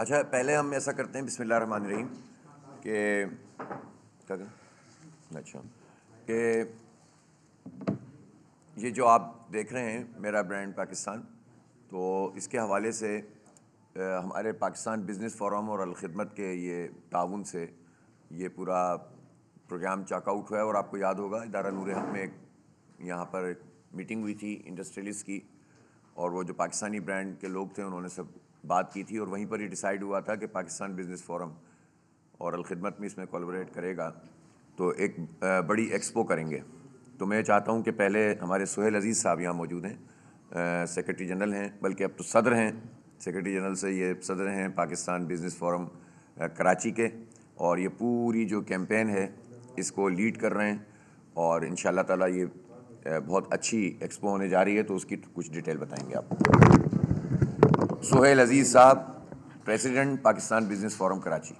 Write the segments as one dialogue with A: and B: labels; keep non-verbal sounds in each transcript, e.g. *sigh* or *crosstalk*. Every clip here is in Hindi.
A: अच्छा पहले हम ऐसा करते हैं बिस्मिल्लाह रहमान रहीम कि क्या करें अच्छा कि ये जो आप देख रहे हैं मेरा ब्रांड पाकिस्तान तो इसके हवाले से हमारे पाकिस्तान बिज़नेस फोरम और अलखदमत के ये ताउन से ये पूरा प्रोग्राम चाकआउट हुआ है और आपको याद होगा इदारा नूर हक में एक यहाँ पर एक मीटिंग हुई थी इंडस्ट्रियलिस्ट की और वो जो पाकिस्तानी ब्रांड के लोग थे उन्होंने सब बात की थी और वहीं पर ही डिसाइड हुआ था कि पाकिस्तान बिजनेस फोरम और अलखदमत में इसमें कोलबरेट करेगा तो एक बड़ी एक्सपो करेंगे तो मैं चाहता हूँ कि पहले हमारे सुहेल अजीज़ साहब यहाँ मौजूद हैं सेक्रेटरी जनरल हैं बल्कि अब तो सदर हैं सेक्रेटरी जनरल से ये सदर हैं पाकिस्तान बिजनेस फोरम कराची के और ये पूरी जो कैंपेन है इसको लीड कर रहे हैं और इन ताला ये बहुत अच्छी एक्सपो होने जा रही है तो उसकी कुछ डिटेल बताएंगे आप Suhail Aziz Sahab president Pakistan business forum Karachi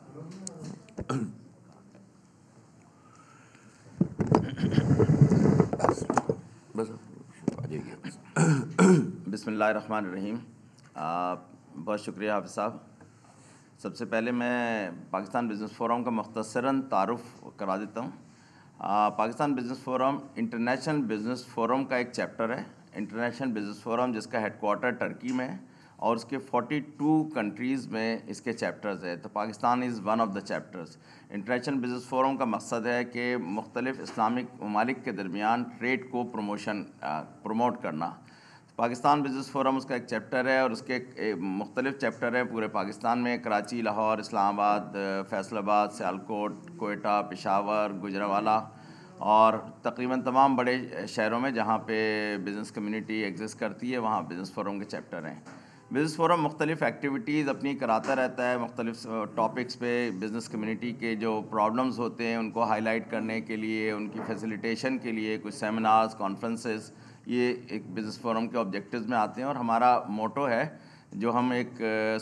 B: बस आ रहीम बहुत शुक्रिया हाफ साहब सबसे पहले मैं पाकिस्तान बिजनेस फोरम का मख्तसरा तारफ़ करा देता हूँ Pakistan business forum international business forum का एक चैप्टर है इंटरनेशनल बिजनेस फोरम जिसका हेडकोर्टर टर्की में है और उसके 42 कंट्रीज़ में इसके चैप्टर्स है तो Pakistan is one of the chapters international business forum का मकसद है कि मुख्तलिफ़ इस्लामिक ममालिक के दरमियान ट्रेड को प्रमोशन प्रमोट करना पाकिस्तान बिजनेस फोरम उसका एक चैप्टर है और उसके मुख्तलिफ चैप्टर है पूरे पाकिस्तान में कराची लाहौर इस्लामाबाद फैसलाबाद सियालकोट कोयटा पिशावर गुजरावाला और तकरीबन तमाम बड़े शहरों में जहाँ पे बिज़नेस कम्युनिटी एग्जिस्ट करती है वहाँ बिज़नेस फोरम के चैप्टर हैं बिज़नेस फोरम मुख्तलिफ एक्टिविटीज़ अपनी कराता रहता है मुख्तलिफ टॉपिक्स पे बिज़नेस कम्युनिटी के जो प्रॉब्लम्स होते हैं उनको हाईलाइट करने के लिए उनकी फैसिलिटेशन के लिए कुछ सेमिनार्स कॉन्फ्रेंसेस ये एक बिज़नेस फोरम के ऑब्जेक्टिव्स में आते हैं और हमारा मोटो है जो हम एक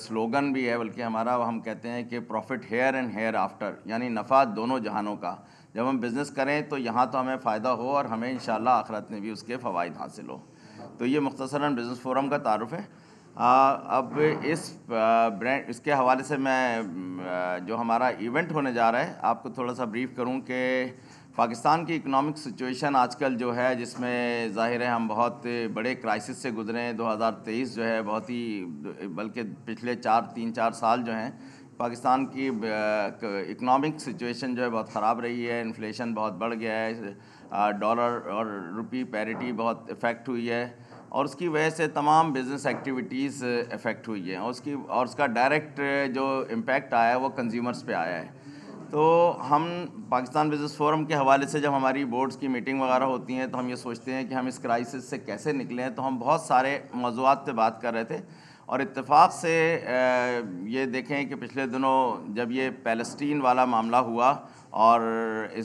B: स्लोगन भी है बल्कि हमारा हम कहते हैं कि profit here and hereafter यानी नफ़ा दोनों जहानों का जब हम बिज़नेस करें तो यहाँ तो हमें फ़ायदा हो और हमें इन आखरत में भी उसके फ़वाद हासिल हो तो ये मुख्तसरा बिज़नेस फोरम का तारफ़ है आ, अब इस ब्रांड इसके हवाले से मैं जो हमारा इवेंट होने जा रहा है आपको थोड़ा सा ब्रीफ करूं कि पाकिस्तान की इकोनॉमिक सिचुएशन आजकल जो है जिसमें जाहिर है हम बहुत बड़े क्राइसिस से गुजरे हैं 2023 जो है बहुत ही बल्कि पिछले चार तीन चार साल जो हैं पाकिस्तान की इकोनॉमिक सिचुएशन जो है बहुत ख़राब रही है इन्फ्लेशन बहुत बढ़ गया है डॉलर और रुपी पैरिटी बहुत इफ़ेक्ट हुई है और उसकी वजह से तमाम बिज़नेस एक्टिविटीज़ इफ़ेक्ट हुई है और उसकी और उसका डायरेक्ट uh, जो इम्पैक्ट आया है वो कंज्यूमर्स पे आया है तो हम पाकिस्तान बिज़नेस फोरम के हवाले से जब हमारी बोर्ड्स की मीटिंग वगैरह होती हैं तो हम ये सोचते हैं कि हम इस क्राइसिस से कैसे निकलें तो हम बहुत सारे मौजूद पर बात कर रहे थे और इतफ़ाक़ से uh, ये देखें कि पिछले दिनों जब ये पैलस्टीन वाला मामला हुआ और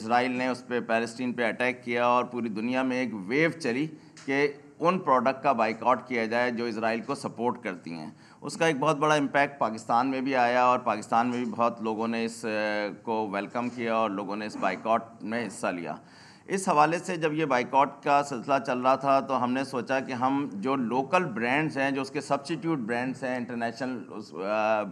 B: इसराइल ने उस पर पैलस्टीन पर अटैक किया और पूरी दुनिया में एक वेव चली कि उन प्रोडक्ट का बाइकआउट किया जाए जो इसराइल को सपोर्ट करती हैं उसका एक बहुत बड़ा इम्पैक्ट पाकिस्तान में भी आया और पाकिस्तान में भी बहुत लोगों ने इस को वेलकम किया और लोगों ने इस बाइकआउट में हिस्सा लिया इस हवाले से जब ये बाइकआउट का सिलसिला चल रहा था तो हमने सोचा कि हम जो लोकल ब्रांड्स हैं जो उसके सब्सिट्यूट ब्रांड्स हैं इंटरनेशनल उस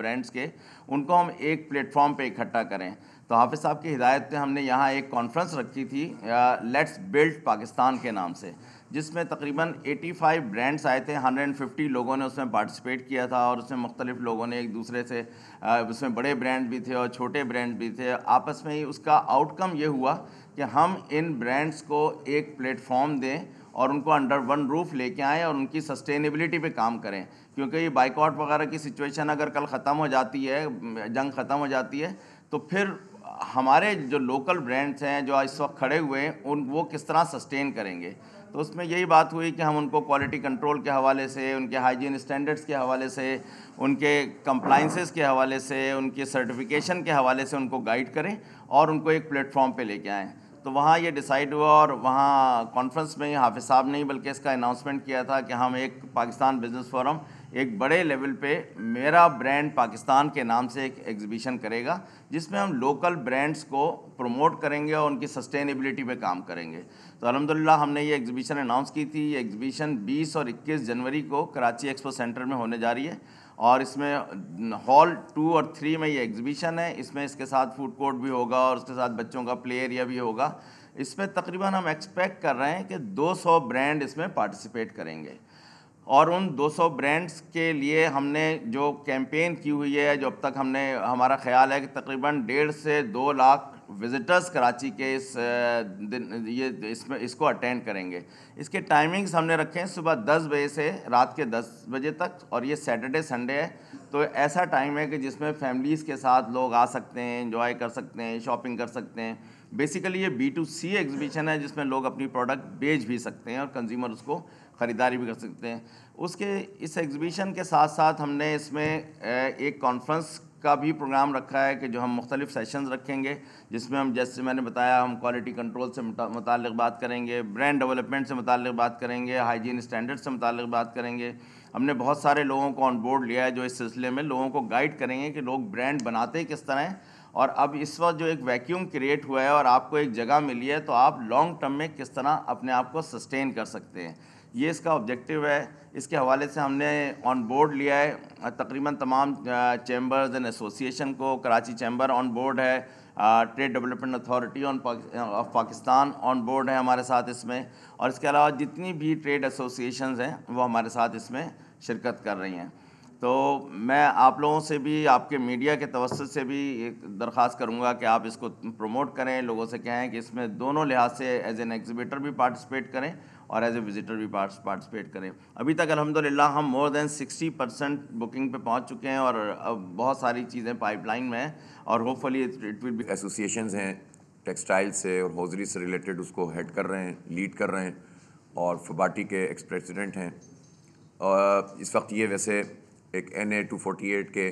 B: ब्रांड्स के उनको हम एक प्लेटफॉर्म पे इकट्ठा करें तो हाफिज़ साहब की हिदायत पे हमने यहाँ एक कॉन्फ्रेंस रखी थी लेट्स बिल्ड पाकिस्तान के नाम से जिसमें तकरीबन 85 ब्रांड्स आए थे 150 लोगों ने उसमें पार्टिसिपेट किया था और उसमें मुख्तलिफ लोगों ने एक दूसरे से उसमें बड़े ब्रांड भी थे और छोटे ब्रांड भी थे आपस में ही उसका आउटकम ये हुआ कि हम इन ब्रांड्स को एक प्लेटफॉर्म दें और उनको अंडर वन रूफ लेके आएँ और उनकी सस्टेनेबिलिटी पे काम करें क्योंकि ये बाइकआउट वगैरह की सिचुएशन अगर कल ख़त्म हो जाती है जंग ख़त्म हो जाती है तो फिर हमारे जो लोकल ब्रांड्स हैं जो इस वक्त खड़े हुए हैं उन वो किस तरह सस्टेन करेंगे तो उसमें यही बात हुई कि हम उनको क्वालिटी कंट्रोल के हवाले से उनके हाइजीन स्टैंडर्ड्स के हवाले से उनके कंप्लाइंसेस के हवाले से उनके सर्टिफिकेशन के हवाले से उनको गाइड करें और उनको एक प्लेटफॉर्म पे लेके आएँ तो वहाँ ये डिसाइड हुआ और वहाँ कॉन्फ्रेंस में हाफिज साहब ने ही बल्कि इसका अनाउंसमेंट किया था कि हम एक पाकिस्तान बिजनेस फोरम एक बड़े लेवल पे मेरा ब्रांड पाकिस्तान के नाम से एक एग्जीबिशन करेगा जिसमें हम लोकल ब्रांड्स को प्रमोट करेंगे और उनकी सस्टेनेबिलिटी पे काम करेंगे तो अलहमदिल्ला हमने ये एग्जीबिशन अनाउंस की थी ये एग्जीबिशन 20 और 21 जनवरी को कराची एक्सपो सेंटर में होने जा रही है और इसमें हॉल टू और थ्री में ये एग्जीबिशन है इसमें इसके साथ फूड कोर्ट भी होगा और उसके साथ बच्चों का प्ले एरिया भी होगा इसमें तकरीबन हम एक्सपेक्ट कर रहे हैं कि 200 ब्रांड इसमें पार्टिसिपेट करेंगे और उन 200 ब्रांड्स के लिए हमने जो कैंपेन की हुई है जो अब तक हमने हमारा ख्याल है कि तकरीबन डेढ़ से दो लाख विजिटर्स कराची के इस दिन ये इसमें इसको अटेंड करेंगे इसके टाइमिंग्स हमने रखे हैं सुबह दस बजे से रात के दस बजे तक और ये सैटरडे संडे है तो ऐसा टाइम है कि जिसमें फैमिलीज़ के साथ लोग आ सकते हैं इंजॉय कर सकते हैं शॉपिंग कर सकते हैं बेसिकली ये बी टू सी एग्जीबिशन है जिसमें लोग अपनी प्रोडक्ट बेच भी सकते हैं और कंज्यूमर उसको ख़रीदारी भी कर सकते हैं उसके इस एग्जीबिशन के साथ साथ हमने इसमें एक कॉन्फ्रेंस का भी प्रोग्राम रखा है कि जो हम मुख्तलिफ सेशंस रखेंगे जिसमें हम जैसे मैंने बताया हम क्वालिटी कंट्रोल से मुतल बात करेंगे ब्रांड डेवलपमेंट से मुतल बात करेंगे हाइजीन स्टैंडर्ड से मुतल बात करेंगे हमने बहुत सारे लोगों को ऑन बोर्ड लिया है जो इस सिलसिले में लोगों को गाइड करेंगे कि लोग ब्रांड बनाते किस तरह हैं और अब इस वक्त जो एक वैक्यूम क्रिएट हुआ है और आपको एक जगह मिली है तो आप लॉन्ग टर्म में किस तरह अपने आप को सस्टेन कर सकते हैं ये इसका ऑब्जेक्टिव है इसके हवाले से हमने ऑन बोर्ड लिया है तकरीबन तमाम चैम्बर्स एंड एसोसिएशन को कराची चैम्बर ऑन बोर्ड है trade development authority on of Pakistan on board है हमारे साथ इसमें और इसके अलावा जितनी भी ट्रेड एसोसिएशन हैं वो हमारे साथ इसमें शिरकत कर रही हैं तो मैं आप लोगों से भी आपके मीडिया के तवसत से भी एक दरख्वास्त करूँगा कि आप इसको प्रमोट करें लोगों से कहें कि इसमें दोनों लिहाज से एज एन एग्जीबिटर भी पार्टिसिपेट करें और एज ए विजिटर भी पार्टिसिपेट करें अभी तक अलहमदिल्ला हम मोर देन 60 परसेंट बुकिंग पे पहुंच चुके हैं और अब बहुत सारी
A: चीज़ें पाइपलाइन में हैं और hopefully it will be association हैं टेक्सटाइल से और हौजरी से रिलेटेड उसको हेड कर रहे हैं लीड कर रहे हैं और फबाटी के एक्स प्रेसिडेंट हैं और इस वक्त ये वैसे एक N A two forty eight के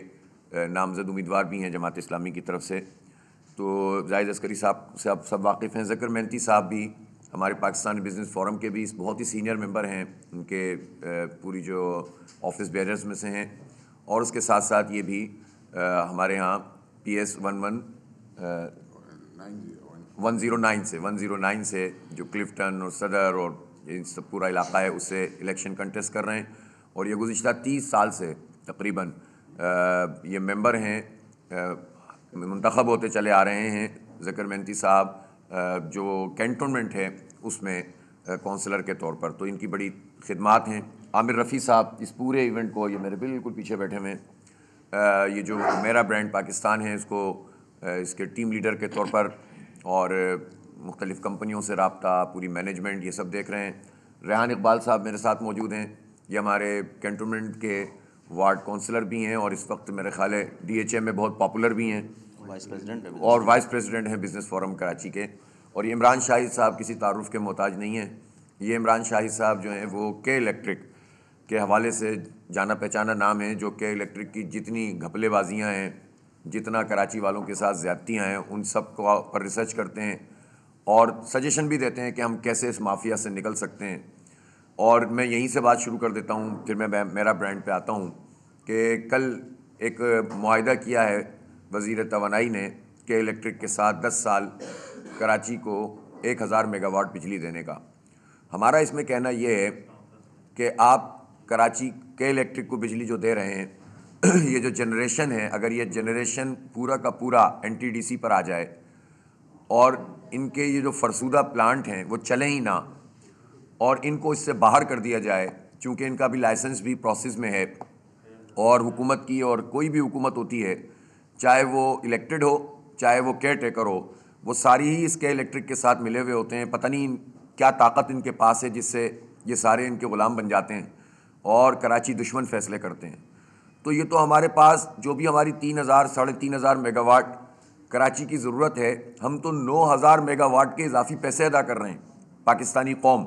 A: नामजद उम्मीदवार भी हैं जमात इस्लामी की तरफ से तो जाहिर अस्करी साहब से आप सब वाकिफ़ हैं जकर मेहनती साहब भी हमारे पाकिस्तान बिज़नेस फोरम के भी इस बहुत ही सीनियर मेंबर हैं उनके पूरी जो ऑफिस बेरर्स में से हैं और उसके साथ साथ ये भी हमारे यहाँ P S one one one zero nine से वन ज़ीरो नाइन से जो क्लिफ्टन और सदर और इन सब पूरा इलाका है उससे इलेक्शन कंटेस्ट कर रहे हैं और ये गुज्त तीस साल से तकरीबन ये मेंबर हैं मंतखब होते चले आ रहे हैं जकर मेहनती साहब जो कैंटोनमेंट है उसमें काउंसलर के तौर पर तो इनकी बड़ी खिदमत हैं आमिर रफ़ी साहब इस पूरे इवेंट को ये मेरे बिल्कुल पीछे बैठे हुए हैं ये जो मेरा ब्रांड पाकिस्तान है इसको इसके टीम लीडर के तौर पर और मुख्तलिफ़ कंपनियों से रबता पूरी मैनेजमेंट ये सब देख रहे हैं रेहान इकबाल साहब मेरे साथ मौजूद हैं ये हमारे कैंटोनमेंट के वार्ड काउंसलर भी हैं और इस वक्त मेरे ख्याल डी एच एम में बहुत पॉपुलर भी हैं वाइस प्रेसिडेंट और वाइस प्रेसिडेंट हैं बिजनेस फोरम कराची के और ये इमरान शाहिद साहब किसी तारुफ के मोहताज नहीं हैं ये इमरान शाहिद साहब जो हैं वो के इलेक्ट्रिक के हवाले से जाना पहचाना नाम है जो के इलेक्ट्रिक की जितनी घपलेबाजियाँ हैं जितना कराची वालों के साथ ज़्यादतियाँ हैं उन सब को पर रिसर्च करते हैं और सजेशन भी देते हैं कि हम कैसे इस माफिया से निकल सकते हैं और मैं यहीं से बात शुरू कर देता हूँ फिर मैं मेरा ब्रांड पे आता हूँ कि कल एक माहदा किया है वज़ी तोानाई ने के इलेक्ट्रिक के साथ दस साल कराची को एक हज़ार मेगावाट बिजली देने का हमारा इसमें कहना यह है कि आप कराची के इलेक्ट्रिक को बिजली जो दे रहे हैं *clears throat* ये जो जनरेशन है अगर ये जनरेशन पूरा का पूरा एनटीडीसी पर आ जाए और इनके ये जो फरसूदा प्लांट हैं वो चले ही ना और इनको इससे बाहर कर दिया जाए चूँकि इनका भी लाइसेंस भी प्रोसेस में है और हुकूमत की और कोई भी हुकूमत होती है चाहे वो इलेक्टेड हो चाहे वो केयर टेकर हो वो सारी ही इसके इलेक्ट्रिक के साथ मिले हुए होते हैं पता नहीं क्या ताकत इनके पास है जिससे ये सारे इनके ग़ुलाम बन जाते हैं और कराची दुश्मन फैसले करते हैं तो ये तो हमारे पास जो भी हमारी तीन हज़ार साढ़े तीन हज़ार मेगावाट कराची की ज़रूरत है हम तो नौ हज़ार मेगावाट के इजाफी पैसे अदा कर रहे हैं पाकिस्तानी कौम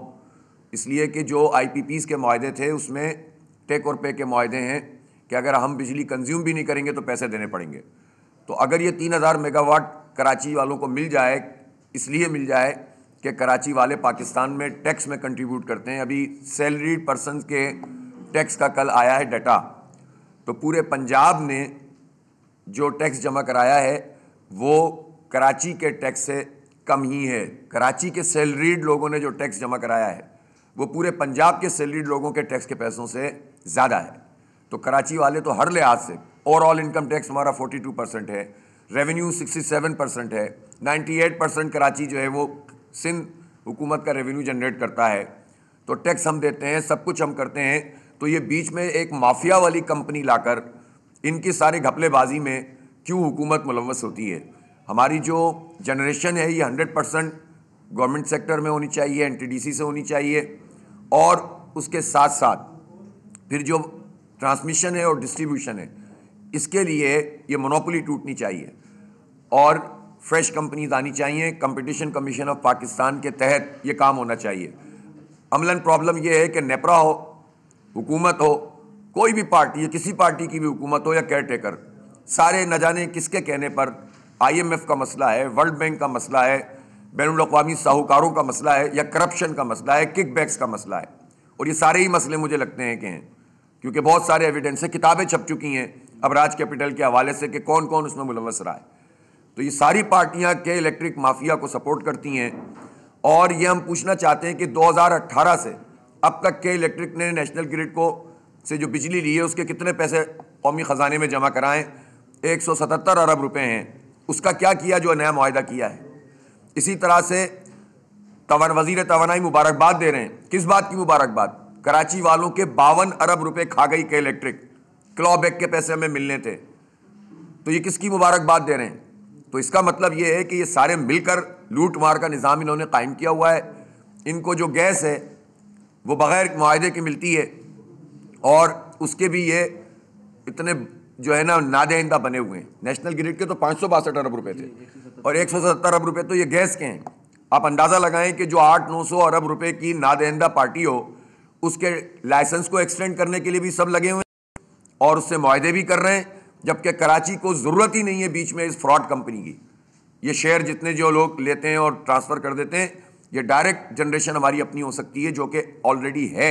A: इसलिए कि जो आई पी पीज़ के माहे थे उसमें टेक और पे के माहे हैं कि अगर हम बिजली कंज्यूम भी नहीं करेंगे तो पैसे देने पड़ेंगे तो अगर ये तीन हज़ार मेगावाट कराची वालों को मिल जाए इसलिए मिल जाए कि कराची वाले पाकिस्तान में टैक्स में कंट्रीब्यूट करते हैं अभी सैलरीड पर्सन के टैक्स का कल आया है डाटा तो पूरे पंजाब ने जो टैक्स जमा कराया है वो कराची के टैक्स से कम ही है कराची के सैलरीड लोगों ने जो टैक्स जमा कराया है वो पूरे पंजाब के सैलरीड लोगों के टैक्स के पैसों से ज़्यादा है तो कराची वाले तो हर लिहाज से ओवरऑल इनकम टैक्स हमारा 42 परसेंट है रेवेन्यू 67 परसेंट है 98 परसेंट कराची जो है वो सिंध हुकूमत का रेवेन्यू जनरेट करता है तो टैक्स हम देते हैं सब कुछ हम करते हैं तो ये बीच में एक माफिया वाली कंपनी लाकर इनकी सारे घपलेबाजी में क्यों हुकूमत मुलवस होती है हमारी जो जनरेशन है ये हंड्रेड परसेंट गवर्नमेंट सेक्टर में होनी चाहिए एन से होनी चाहिए और उसके साथ साथ फिर जो ट्रांसमिशन है और डिस्ट्रीब्यूशन है इसके लिए ये मोनोपोली टूटनी चाहिए और फ्रेश कंपनीज आनी चाहिए कंपटीशन कमीशन ऑफ पाकिस्तान के तहत ये काम होना चाहिए अमलन प्रॉब्लम ये है कि नेपरा हो हुकूमत हो कोई भी पार्टी या किसी पार्टी की भी हुकूमत हो या केयर टेकर सारे न जाने किसके कहने पर आईएमएफ का मसला है वर्ल्ड बैंक का मसला है बैन अवी साहूकारों का मसला है या करप्शन का मसला है किक बैक्स का मसला है और ये सारे ही मसले मुझे लगते हैं कि हैं क्योंकि बहुत सारे एविडेंस है किताबें छप चुकी हैं अब राज कैपिटल के हवाले से कि कौन कौन उसमें मुलवस रहा है तो ये सारी पार्टियां के इलेक्ट्रिक माफिया को सपोर्ट करती हैं और ये हम पूछना चाहते हैं कि 2018 से अब तक के इलेक्ट्रिक ने नेशनल ग्रिड को से जो बिजली ली है उसके कितने पैसे कौमी ख़जाने में जमा कराएं एक सौ सतहत्तर अरब रुपए हैं उसका क्या किया जो नया माहा किया है इसी तरह से तवन वजीर तोानाई मुबारकबाद दे रहे हैं किस बात की मुबारकबाद कराची वालों के बावन अरब रुपए खा गई के इलेक्ट्रिक क्लॉबैक के पैसे हमें मिलने थे तो ये किसकी मुबारकबाद दे रहे हैं तो इसका मतलब ये है कि ये सारे मिलकर लूट मार का निज़ाम इन्होंने कायम किया हुआ है इनको जो गैस है वो बग़ैर माहे की मिलती है और उसके भी ये इतने जो है ना नादेंदा बने हुए हैं नेशनल ग्रिड के तो पाँच सौ बासठ अरब रुपये थे और एक सौ अरब रुपये तो ये गैस के हैं आप अंदाज़ा लगाएं कि जो आठ नौ सौ अरब रुपये की नादेंदा पार्टी हो उसके लाइसेंस को एक्सटेंड करने के लिए भी सब लगे हुए हैं और उससे माहदे भी कर रहे हैं जबकि कराची को ज़रूरत ही नहीं है बीच में इस फ्रॉड कंपनी की ये शेयर जितने जो लोग लेते हैं और ट्रांसफ़र कर देते हैं ये डायरेक्ट जनरेशन हमारी अपनी हो सकती है जो कि ऑलरेडी है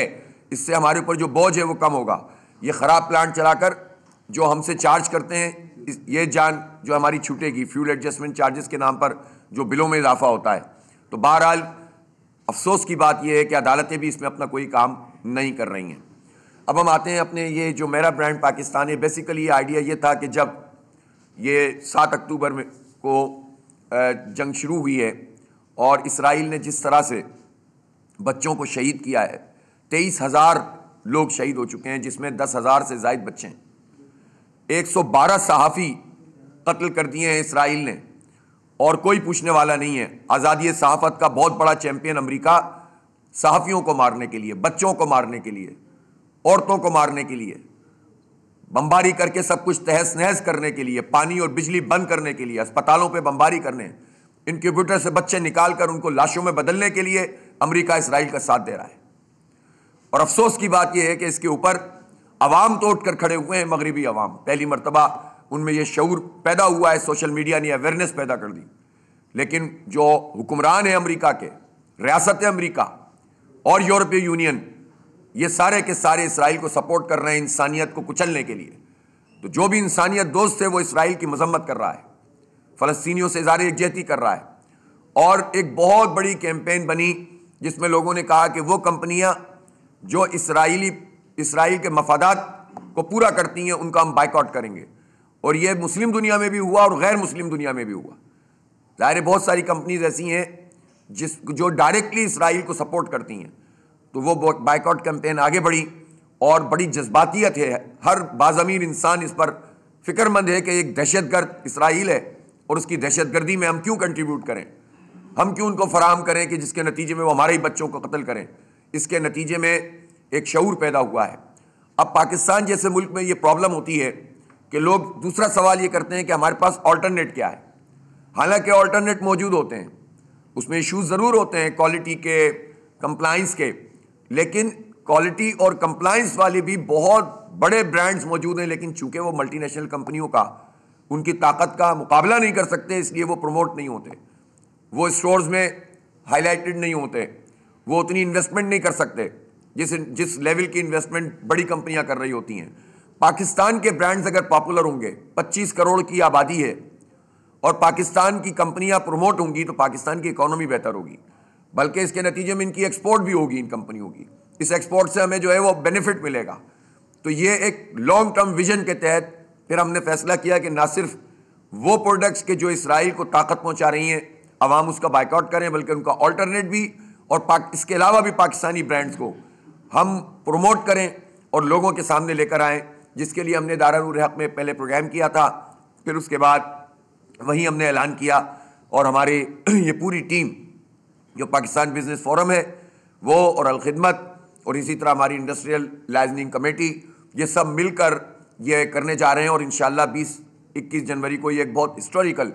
A: इससे हमारे ऊपर जो बोझ है वो कम होगा ये ख़राब प्लांट चलाकर जो हमसे चार्ज करते हैं ये जान जो हमारी छूटेगी फ्यूल एडजस्टमेंट चार्जेस के नाम पर जो बिलों में इजाफा होता है तो बहरहाल अफसोस की बात यह है कि अदालतें भी इसमें अपना कोई काम नहीं कर रही हैं अब हम आते हैं अपने ये जो मेरा ब्रांड पाकिस्तान है बेसिकली ये आइडिया ये था कि जब ये सात अक्टूबर में को जंग शुरू हुई है और इसराइल ने जिस तरह से बच्चों को शहीद किया है तेईस हज़ार लोग शहीद हो चुके हैं जिसमें दस हज़ार से जायद बच्चे हैं एक सौ बारह सहाफ़ी कत्ल कर दिए हैं इसराइल ने और कोई पूछने वाला नहीं है आज़ादी सहाफ़त का बहुत बड़ा चैंपियन अमरीका सहाफ़ियों को मारने के लिए बच्चों को मारने के लिए औरतों को मारने के लिए बमबारी करके सब कुछ तहस नहस करने के लिए पानी और बिजली बंद करने के लिए अस्पतालों पे बमबारी करने इनक्यूब्यूटर से बच्चे निकाल कर उनको लाशों में बदलने के लिए अमेरिका इसराइल का साथ दे रहा है और अफसोस की बात यह है कि इसके ऊपर आवाम तो उठकर खड़े हुए हैं मगरबी आवाम पहली मरतबा उनमें ये शूर पैदा हुआ है सोशल मीडिया ने अवेयरनेस पैदा कर दी लेकिन जो हुक्मरान है अमरीका के रियासत अमरीका और यूरोपीय यूनियन ये सारे के सारे इसराइल को सपोर्ट कर रहे हैं इंसानियत को कुचलने के लिए तो जो भी इंसानियत दोस्त है वो इसराइल की मजम्मत कर रहा है फ़लस्तियों से इजारे यकजहती कर रहा है और एक बहुत बड़ी कैंपेन बनी जिसमें लोगों ने कहा कि वो कंपनियां जो इसराइली इसराइल के मफादात को पूरा करती हैं उनका हम बाइकआउट करेंगे और यह मुस्लिम दुनिया में भी हुआ और गैर मुस्लिम दुनिया में भी हुआ ज़ाहिर बहुत सारी कंपनीज ऐसी हैं जिस जो डायरेक्टली इसराइल को सपोर्ट करती हैं तो वो बाइकआउट कैंपेन आगे बढ़ी और बड़ी जज्बातीत है हर बाज़मीर इंसान इस पर फिक्रमंद है कि एक दहशत गर्द इसराइल है और उसकी दहशत गर्दी में हम क्यों कंट्रीब्यूट करें हम क्यों उनको फराम करें कि जिसके नतीजे में वो हमारे ही बच्चों को कत्ल करें इसके नतीजे में एक शूर पैदा हुआ है अब पाकिस्तान जैसे मुल्क में ये प्रॉब्लम होती है कि लोग दूसरा सवाल ये करते हैं कि हमारे पास ऑल्टरनेट क्या है हालांकि ऑल्टरनेट मौजूद होते हैं उसमें इश्यूज ज़रूर होते हैं क्वालिटी के कंप्लाइंस के लेकिन क्वालिटी और कंप्लाइंस वाले भी बहुत बड़े ब्रांड्स मौजूद हैं लेकिन चूंकि वो मल्टीनेशनल कंपनियों का उनकी ताकत का मुकाबला नहीं कर सकते इसलिए वो प्रमोट नहीं होते वो स्टोर्स में हाईलाइटेड नहीं होते वो उतनी इन्वेस्टमेंट नहीं कर सकते जिस जिस लेवल की इन्वेस्टमेंट बड़ी कंपनियां कर रही होती हैं पाकिस्तान के ब्रांड्स अगर पॉपुलर होंगे 25 करोड़ की आबादी है और पाकिस्तान की कंपनियां प्रमोट होंगी तो पाकिस्तान की इकोनॉमी बेहतर होगी बल्कि इसके नतीजे में इनकी एक्सपोर्ट भी होगी इन कंपनियों की इस एक्सपोर्ट से हमें जो है वो बेनिफिट मिलेगा तो ये एक लॉन्ग टर्म विजन के तहत फिर हमने फैसला किया कि ना सिर्फ वो प्रोडक्ट्स के जो इसराइल को ताकत पहुंचा रही हैं अवाम उसका बाइकआउट करें बल्कि उनका ऑल्टरनेट भी और इसके अलावा भी पाकिस्तानी ब्रांड्स को हम प्रमोट करें और लोगों के सामने लेकर आएँ जिसके लिए हमने दारूर हक में पहले प्रोग्राम किया था फिर उसके बाद वहीं हमने ऐलान किया और हमारी *clears throat* ये पूरी टीम जो पाकिस्तान बिजनेस फोरम है वो और अलखदमत और इसी तरह हमारी इंडस्ट्रियल लाइजनिंग कमेटी ये सब मिलकर ये करने जा रहे हैं और इन शाला बीस इक्कीस जनवरी को ये एक बहुत हिस्टोरिकल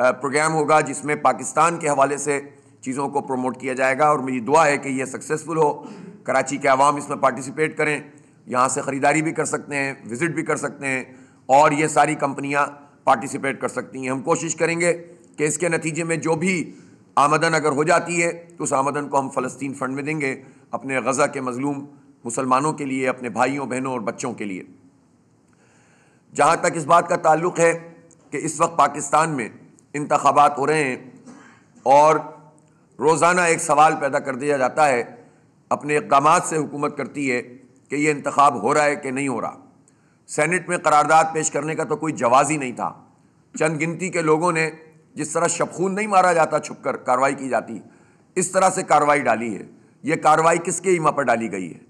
A: प्रोग्राम होगा जिसमें पाकिस्तान के हवाले से चीज़ों को प्रमोट किया जाएगा और मेरी दुआ है कि यह सक्सेसफुल हो कराची के आवाम इसमें पार्टिसिपेट करें यहाँ से ख़रीदारी भी कर सकते हैं विज़िट भी कर सकते हैं और ये सारी कंपनियाँ पार्टिसिपेट कर सकती हैं हम कोशिश करेंगे कि इसके नतीजे में जो भी आमदन अगर हो जाती है तो उस आमदन को हम फ़लस्तीन फ़ंड में देंगे अपने गज़ा के मजलूम मुसलमानों के लिए अपने भाइयों बहनों और बच्चों के लिए जहाँ तक इस बात का ताल्लुक है कि इस वक्त पाकिस्तान में इंतबात हो रहे हैं और रोज़ाना एक सवाल पैदा कर दिया जाता है अपने इकदाम से हुकूमत करती है कि ये इंतखब हो रहा है कि नहीं हो रहा सेनेट में करारदाद पेश करने का तो कोई जवाज़ ही नहीं था चंद गिनती के लोगों ने जिस तरह शबखून नहीं मारा जाता छुप कर कार्रवाई की जाती इस तरह से कार्रवाई डाली है ये कार्रवाई किसके ईमा पर डाली गई है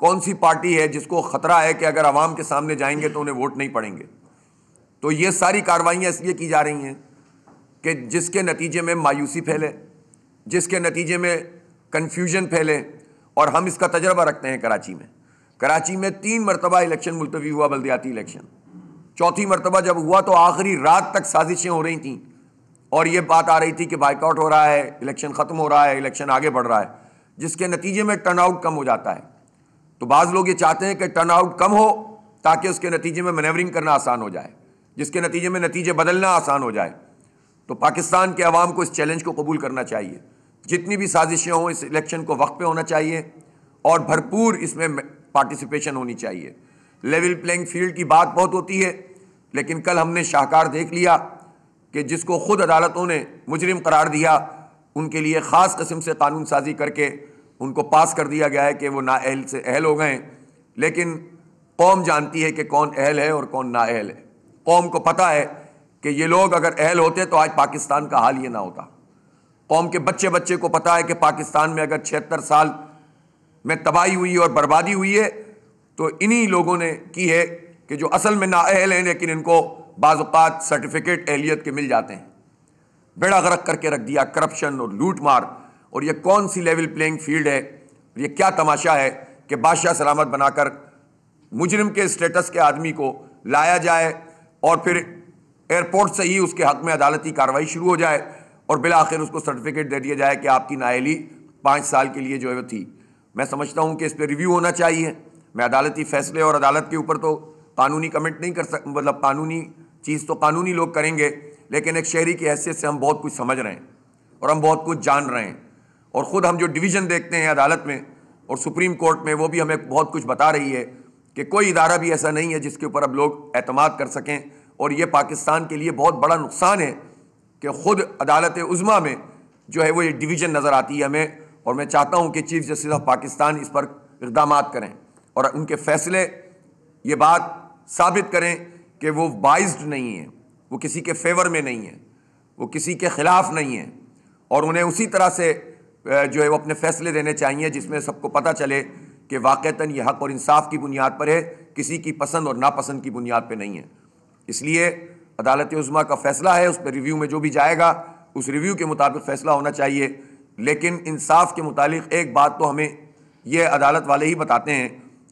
A: कौन सी पार्टी है जिसको ख़तरा है कि अगर आवाम के सामने जाएंगे तो उन्हें वोट नहीं पड़ेंगे तो ये सारी कार्रवाइयाँ इसलिए की जा रही हैं कि जिसके नतीजे में मायूसी फैले जिसके नतीजे में कन्फ्यूजन फैले और हम इसका तजर्बा रखते हैं कराची में कराची में तीन मरतबा इलेक्शन मुलतवी हुआ बल्दियाती इलेक्शन चौथी मरतबा जब हुआ तो आखिरी रात तक साजिशें हो रही थी और ये बात आ रही थी कि बाइकआउट हो रहा है इलेक्शन ख़त्म हो रहा है इलेक्शन आगे बढ़ रहा है जिसके नतीजे में टर्नआउट कम हो जाता है तो बाज़ लोग ये चाहते हैं कि टर्नआउट कम हो ताकि उसके नतीजे में मैनेवरिंग करना आसान हो जाए जिसके नतीजे में नतीजे बदलना आसान हो जाए तो पाकिस्तान के अवाम को इस चैलेंज को कबूल करना चाहिए जितनी भी साजिशें हों इस इलेक्शन को वक्त पर होना चाहिए और भरपूर इसमें पार्टिसिपेशन होनी चाहिए लेवल प्लेइंग फील्ड की बात बहुत होती है लेकिन कल हमने शाहकार देख लिया कि जिसको खुद अदालतों ने मुजरिम करार दिया उनके लिए ख़ास कस्म से कानून साजी करके उनको पास कर दिया गया है कि वो नाअहल से अहल हो गए लेकिन कौम जानती है कि कौन अहल है और कौन नाअहल है कौम को पता है कि ये लोग अगर अहल होते तो आज पाकिस्तान का हाल ये ना होता कौम के बच्चे बच्चे को पता है कि पाकिस्तान में अगर छिहत्तर साल में तबाही हुई और बर्बादी हुई है तो इन्हीं लोगों ने की है कि जो असल में नाअहल हैं लेकिन इनको बाज़ात सर्टिफिकेट एहलीत के मिल जाते हैं बेड़ा गरक करके रख दिया करप्शन और लूट मार और ये कौन सी लेवल प्लेइंग फील्ड है ये क्या तमाशा है कि बादशाह सलामत बनाकर मुजरम के स्टेटस के आदमी को लाया जाए और फिर एयरपोर्ट से ही उसके हक में अदालती कार्रवाई शुरू हो जाए और बिला आखिर उसको सर्टिफिकेट दे दिया जाए कि आपकी नाइली पाँच साल के लिए जो है वो थी मैं समझता हूँ कि इस पर रिव्यू होना चाहिए मैं अदालती फैसले और अदालत के ऊपर तो कानूनी कमेंट नहीं कर सक मतलब कानूनी चीज़ तो कानूनी लोग करेंगे लेकिन एक शहरी की हैसियत से हम बहुत कुछ समझ रहे हैं और हम बहुत कुछ जान रहे हैं और ख़ुद हम जो डिवीज़न देखते हैं अदालत में और सुप्रीम कोर्ट में वो भी हमें बहुत कुछ बता रही है कि कोई इदारा भी ऐसा नहीं है जिसके ऊपर अब लोग अतमाद कर सकें और ये पाकिस्तान के लिए बहुत बड़ा नुकसान है कि ख़ुद अदालत उज़मा में जो है वो ये डिवीज़न नज़र आती है हमें और मैं चाहता हूं कि चीफ जस्टिस ऑफ पाकिस्तान इस पर इकदाम करें और उनके फैसले ये बात साबित करें कि वो बाइज्ड नहीं है वो किसी के फेवर में नहीं है वो किसी के ख़िलाफ़ नहीं है और उन्हें उसी तरह से जो है वो अपने फैसले देने चाहिए जिसमें सबको पता चले कि वाक़ता ये हक़ और इंसाफ की बुनियाद पर है किसी की पसंद और नापसंद की बुनियाद पर नहीं है इसलिए अदालत उज़मा का फ़ैसला है उस पर रिव्यू में जो भी जाएगा उस रिव्यू के मुताबिक फ़ैसला होना चाहिए लेकिन इंसाफ के मुतालिक एक बात तो हमें ये अदालत वाले ही बताते हैं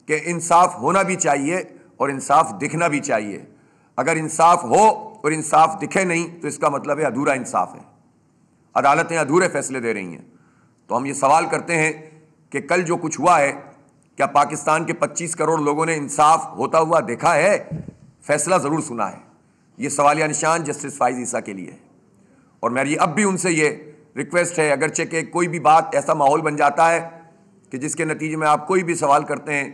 A: कि इंसाफ होना भी चाहिए और इंसाफ दिखना भी चाहिए अगर इंसाफ हो और इंसाफ दिखे नहीं तो इसका मतलब है अधूरा इंसाफ है अदालतें अधूरे फैसले दे रही हैं तो हम ये सवाल करते हैं कि कल जो कुछ हुआ है क्या पाकिस्तान के 25 करोड़ लोगों ने इंसाफ होता हुआ देखा है फैसला ज़रूर सुना है ये सवालिया निशान जस्टिस फाइज ईसा के लिए और मेरी अब भी उनसे ये रिक्वेस्ट है अगरचे के कोई भी बात ऐसा माहौल बन जाता है कि जिसके नतीजे में आप कोई भी सवाल करते हैं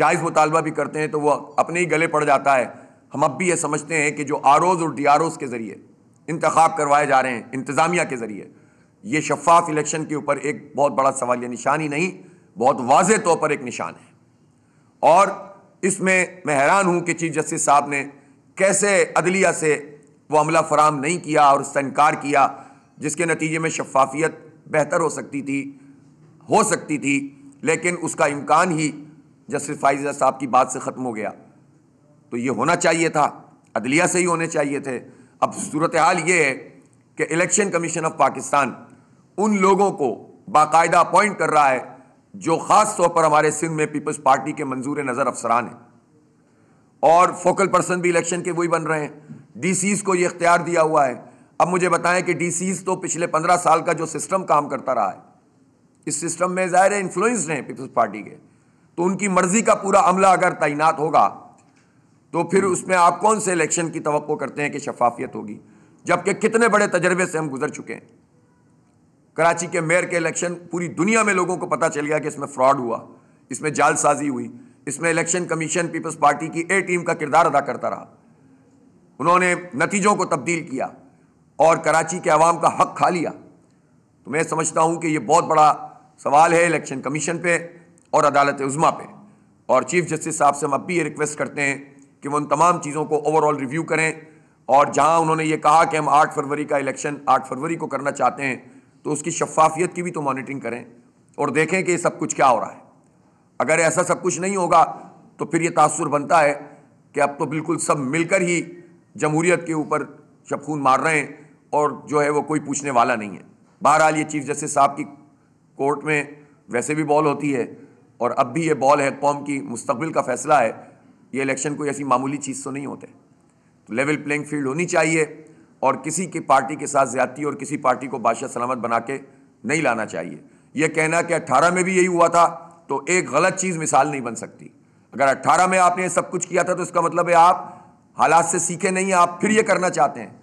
A: जायज़ मुतालबा भी करते हैं तो वह अपने ही गले पड़ जाता है हम अब भी ये समझते हैं कि जो आर ओज और डी आर ओज़ के ज़रिए इंतखब करवाए जा रहे हैं इंतज़ामिया के ज़रिए ये शफाफ इलेक्शन के ऊपर एक बहुत बड़ा सवाल या निशान ही नहीं बहुत वाज तौर पर एक निशान है और इसमें मैं हैरान हूँ कि चीफ जस्टिस साहब ने कैसे अदलिया से वो अमला फराम नहीं किया और उसका इनकार किया जिसके नतीजे में शफाफियत बेहतर हो सकती थी हो सकती थी लेकिन उसका इम्कान ही जस्टिस फाइजा साहब की बात से ख़त्म हो गया तो ये होना चाहिए था अदलिया से ही होने चाहिए थे अब सूरत हाल ये है कि इलेक्शन कमीशन ऑफ पाकिस्तान उन लोगों को बाकायदा अपॉइंट कर रहा है जो ख़ास तौर पर हमारे सिंध में पीपल्स पार्टी के मंजूर नज़र अफसरान हैं और फोकल पर्सन भी इलेक्शन के वही बन रहे हैं सीज़ को ये इख्तियार दिया हुआ है अब मुझे बताएं कि डीसीज तो पिछले पंद्रह साल का जो सिस्टम काम करता रहा है इस सिस्टम में जाहिर है इन्फ्लुएंस हैं पीपल्स पार्टी के तो उनकी मर्जी का पूरा अमला अगर तैनात होगा तो फिर उसमें आप कौन से इलेक्शन की तो करते हैं कि शफाफियत होगी जबकि कितने बड़े तजर्बे से हम गुजर चुके हैं कराची के मेयर के इलेक्शन पूरी दुनिया में लोगों को पता चल गया कि इसमें फ्रॉड हुआ इसमें जालसाजी हुई इसमें इलेक्शन कमीशन पीपल्स पार्टी की ए टीम का किरदार अदा करता रहा उन्होंने नतीजों को तब्दील किया और कराची के आवाम का हक खा लिया तो मैं समझता हूँ कि ये बहुत बड़ा सवाल है इलेक्शन कमीशन पे और अदालत उज़मा पे और चीफ जस्टिस साहब से हम अब भी ये रिक्वेस्ट करते हैं कि वो उन तमाम चीज़ों को ओवरऑल रिव्यू करें और जहाँ उन्होंने ये कहा कि हम आठ फरवरी का इलेक्शन आठ फरवरी को करना चाहते हैं तो उसकी शफाफियत की भी तो मॉनिटरिंग करें और देखें कि ये सब कुछ क्या हो रहा है अगर ऐसा सब कुछ नहीं होगा तो फिर ये तासर बनता है कि अब तो बिल्कुल सब मिलकर ही जमहूरीत के ऊपर शबखून मार रहे हैं और जो है वो कोई पूछने वाला नहीं है बहरहाल ये चीफ जस्टिस साहब की कोर्ट में वैसे भी बॉल होती है और अब भी ये बॉल है कौम की मुस्तबिल का फैसला है ये इलेक्शन कोई ऐसी मामूली चीज़ तो नहीं होते तो लेवल प्लेइंग फील्ड होनी चाहिए और किसी की पार्टी के साथ ज्यादती और किसी पार्टी को बादशाह सलामत बना के नहीं लाना चाहिए यह कहना कि अट्ठारह में भी यही हुआ था तो एक गलत चीज़ मिसाल नहीं बन सकती अगर अट्ठारह में आपने सब कुछ किया था तो इसका मतलब है आप हालात से सीखे नहीं आप फिर ये करना चाहते हैं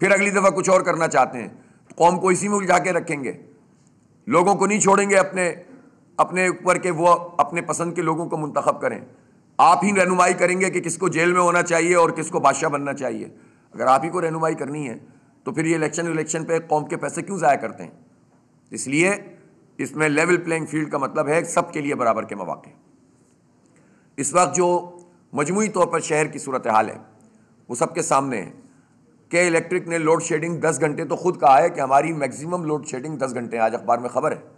A: फिर अगली दफ़ा कुछ और करना चाहते हैं तो कौम को इसी में उलझा के रखेंगे लोगों को नहीं छोड़ेंगे अपने अपने ऊपर के वो अपने पसंद के लोगों को मंतखब करें आप ही रहनुमाई करेंगे कि किसको जेल में होना चाहिए और किसको बादशाह बनना चाहिए अगर आप ही को रहनुमाई करनी है तो फिर ये इलेक्शन इलेक्शन पे कौम के पैसे क्यों ज़ाया करते हैं इसलिए इसमें लेवल प्लेइंग फील्ड का मतलब है सब के लिए बराबर के मौाक़े इस वक्त जो मजमू तौर पर शहर की सूरत हाल है वो सबके सामने है के इलेक्ट्रिक ने लोड शेडिंग 10 घंटे तो खुद कहा है कि हमारी मैक्सिमम लोड शेडिंग 10 घंटे आज अखबार में खबर है